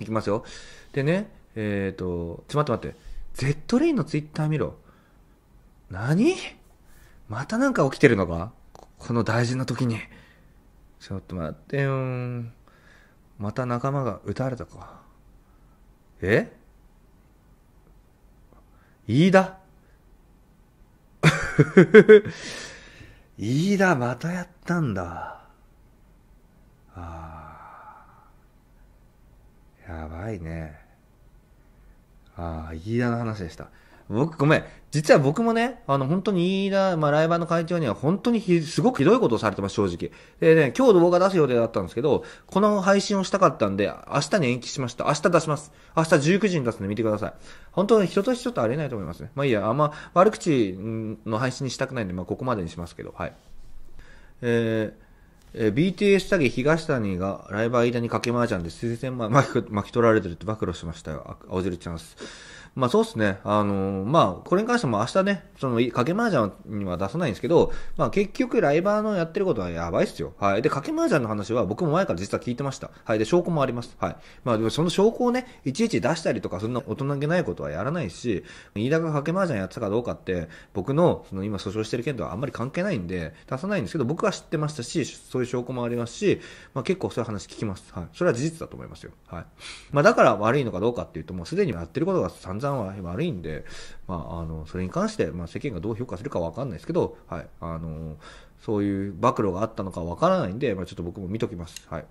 いきますよ。でね、えっ、ー、と、ちょ、待って待って。Z レインのツイッター見ろ。何またなんか起きてるのかこの大事な時に。ちょっと待ってよまた仲間が撃たれたか。え飯田飯田またやったんだ。ばいね。ああ、飯田の話でした。僕、ごめん。実は僕もね、あの、本当に飯田、まあ、ライバーの会長には本当にひ、すごくひどいことをされてます、正直。でね、今日動画出す予定だったんですけど、この配信をしたかったんで、明日に延期しました。明日出します。明日19時に出すんで見てください。本当に人としてちょっとありえないと思いますね。まあいいや、あんま悪口の配信にしたくないんで、まあここまでにしますけど、はい。えー、えー、BTS 詐欺東谷がライブ間にかけ麻雀で数千万巻き取られてるって暴露しましたよ。青汁チャンス。まあそうですね。あのー、まあ、これに関しても明日ね、その、かけ麻雀には出さないんですけど、まあ結局、ライバーのやってることはやばいっすよ。はい。で、かけ麻雀の話は僕も前から実は聞いてました。はい。で、証拠もあります。はい。まあでもその証拠をね、いちいち出したりとか、そんな大人げないことはやらないし、飯田がかけ麻雀やってたかどうかって、僕の、その今訴訟してる件とはあんまり関係ないんで、出さないんですけど、僕は知ってましたし、そういう証拠もありますし、まあ結構そういう話聞きます。はい。それは事実だと思いますよ。はい。まあだから悪いのかどうかっていうと、もうすでにやってることが散々は悪いんで、まあ、あのそれに関して、まあ、世間がどう評価するか分かんないですけど、はい、あのそういう暴露があったのか分からないんで、まあ、ちょっと僕も見ときます。はい